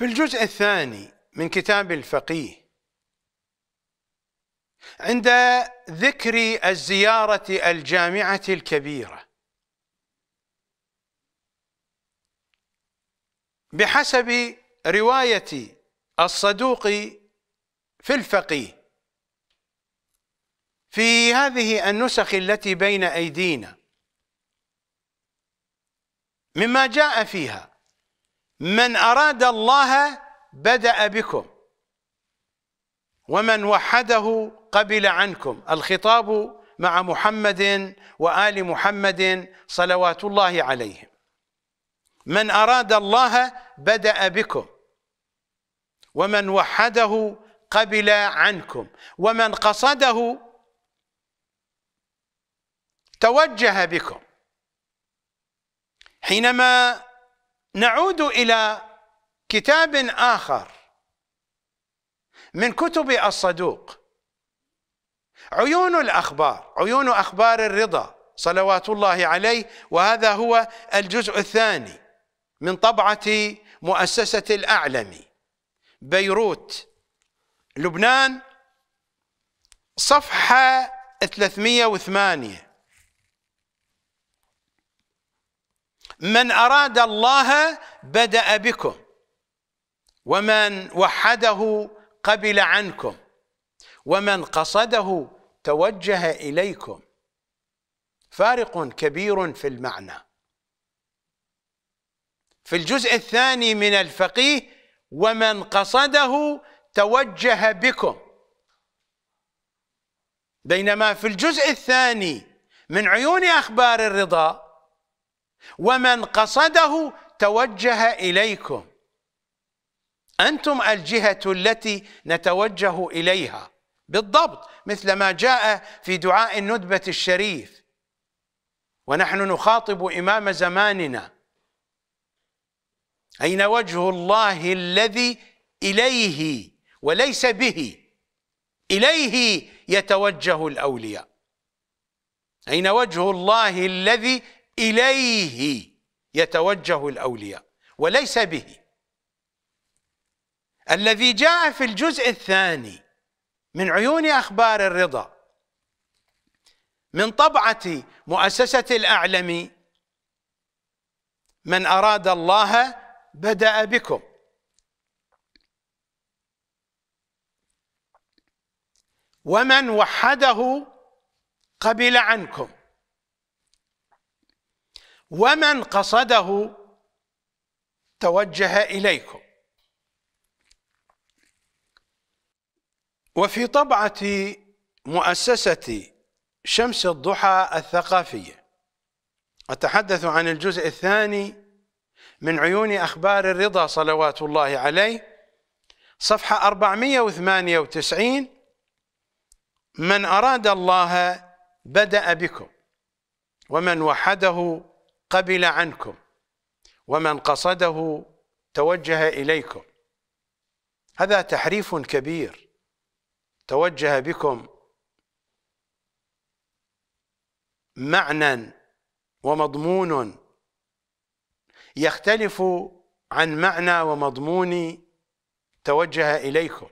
في الجزء الثاني من كتاب الفقيه عند ذكر الزيارة الجامعة الكبيرة بحسب رواية الصدوق في الفقيه في هذه النسخ التي بين أيدينا مما جاء فيها من أراد الله بدأ بكم ومن وحده قبل عنكم الخطاب مع محمد وآل محمد صلوات الله عليهم من أراد الله بدأ بكم ومن وحده قبل عنكم ومن قصده توجه بكم حينما نعود إلى كتاب آخر من كتب الصدوق عيون الأخبار عيون أخبار الرضا صلوات الله عليه وهذا هو الجزء الثاني من طبعة مؤسسة الأعلم بيروت لبنان صفحة 308 من أراد الله بدأ بكم ومن وحده قبل عنكم ومن قصده توجه إليكم فارق كبير في المعنى في الجزء الثاني من الفقيه ومن قصده توجه بكم بينما في الجزء الثاني من عيون أخبار الرضا ومن قصده توجه إليكم أنتم الجهة التي نتوجه إليها بالضبط مثل ما جاء في دعاء الندبة الشريف ونحن نخاطب إمام زماننا أين وجه الله الذي إليه وليس به إليه يتوجه الأولياء أين وجه الله الذي إليه يتوجه الأولياء وليس به الذي جاء في الجزء الثاني من عيون أخبار الرضا من طبعة مؤسسة الأعلم من أراد الله بدأ بكم ومن وحده قبل عنكم ومن قصده توجه اليكم وفي طبعه مؤسسه شمس الضحى الثقافيه اتحدث عن الجزء الثاني من عيون اخبار الرضا صلوات الله عليه صفحه 498 من اراد الله بدأ بكم ومن وحده قبل عنكم ومن قصده توجه إليكم هذا تحريف كبير توجه بكم معنى ومضمون يختلف عن معنى ومضمون توجه إليكم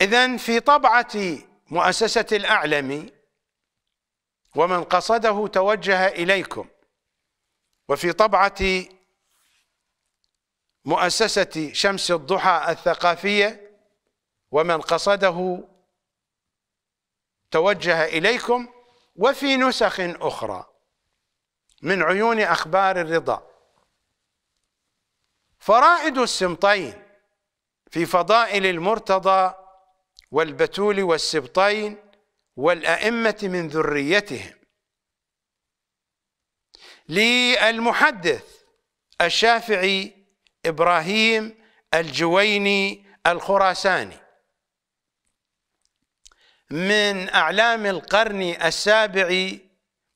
إذا في طبعة مؤسسة الأعلمي ومن قصده توجه إليكم وفي طبعة مؤسسة شمس الضحى الثقافية ومن قصده توجه إليكم وفي نسخ أخرى من عيون أخبار الرضا فرائد السمطين في فضائل المرتضى والبتول والسبطين والأئمة من ذريتهم للمحدث الشافعي إبراهيم الجويني الخراساني من أعلام القرن السابع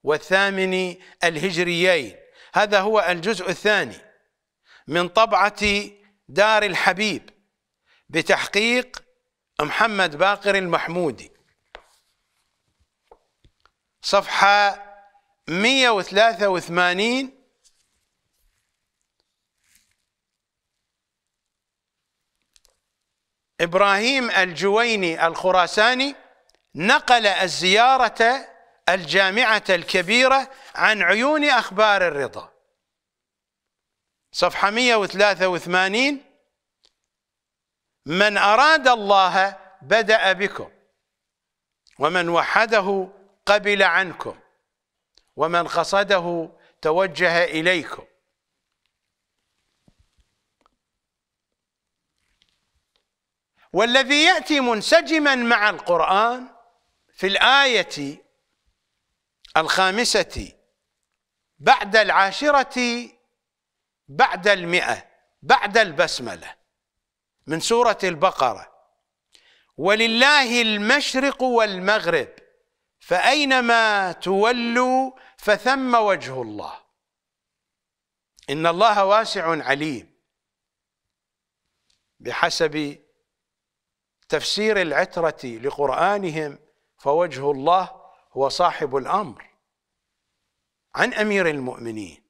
والثامن الهجريين هذا هو الجزء الثاني من طبعة دار الحبيب بتحقيق محمد باقر المحمودي صفحة 183 إبراهيم الجويني الخراساني نقل الزيارة الجامعة الكبيرة عن عيون أخبار الرضا صفحة 183 من أراد الله بدأ بكم ومن وحده قبل عنكم ومن قصده توجه إليكم والذي يأتي منسجما مع القرآن في الآية الخامسة بعد العاشرة بعد المئة بعد البسملة من سورة البقرة ولله المشرق والمغرب فأينما تولوا فثم وجه الله إن الله واسع عليم بحسب تفسير العترة لقرآنهم فوجه الله هو صاحب الأمر عن أمير المؤمنين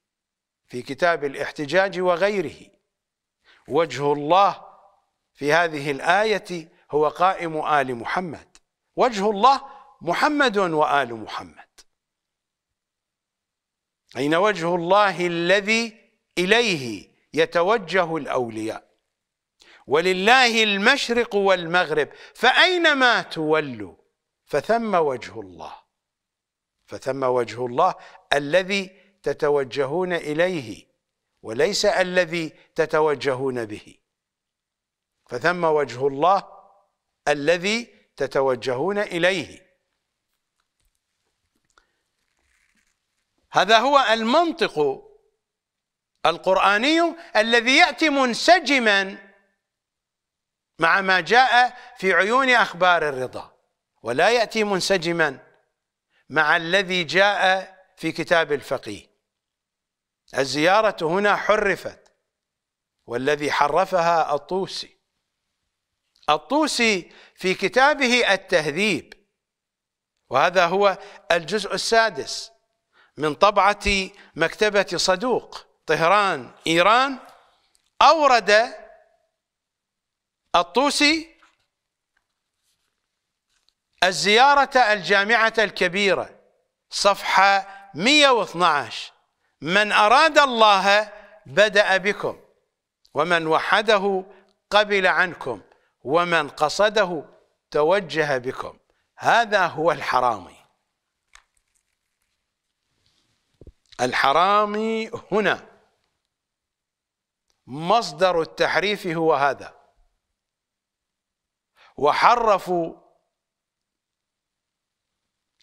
في كتاب الاحتجاج وغيره وجه الله في هذه الآية هو قائم آل محمد وجه الله محمد وآل محمد أين وجه الله الذي إليه يتوجه الأولياء ولله المشرق والمغرب فأينما تولوا فثم وجه الله فثم وجه الله الذي تتوجهون إليه وليس الذي تتوجهون به فثم وجه الله الذي تتوجهون إليه هذا هو المنطق القرآني الذي يأتي منسجما مع ما جاء في عيون أخبار الرضا ولا يأتي منسجما مع الذي جاء في كتاب الفقيه الزيارة هنا حرفت والذي حرفها الطوسي الطوسي في كتابه التهذيب وهذا هو الجزء السادس من طبعة مكتبة صدوق طهران إيران أورد الطوسي الزيارة الجامعة الكبيرة صفحة 112 من أراد الله بدأ بكم ومن وحده قبل عنكم ومن قصده توجه بكم هذا هو الحرامي الحرامي هنا مصدر التحريف هو هذا وحرفوا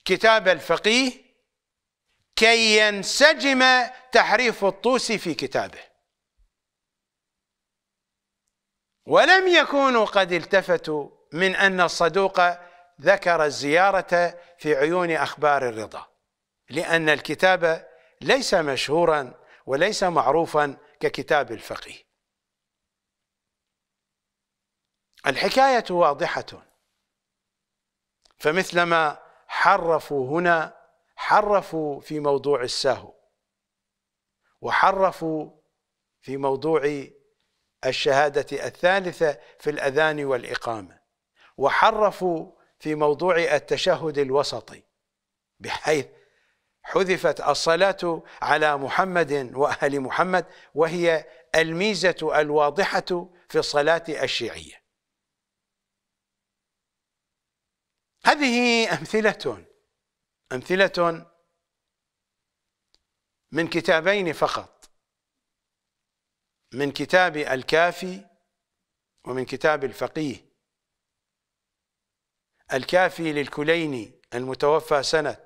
كتاب الفقيه كي ينسجم تحريف الطوسي في كتابه ولم يكونوا قد التفتوا من أن الصدوق ذكر الزيارة في عيون أخبار الرضا لأن الكتاب ليس مشهورا وليس معروفا ككتاب الفقيه الحكاية واضحة فمثلما حرفوا هنا حرفوا في موضوع السهو وحرفوا في موضوع الشهادة الثالثة في الأذان والإقامة وحرفوا في موضوع التشهد الوسطي بحيث حذفت الصلاة على محمد وأهل محمد وهي الميزة الواضحة في الصلاة الشيعية هذه أمثلة أمثلة من كتابين فقط من كتاب الكافي ومن كتاب الفقيه الكافي للكليني المتوفى سنة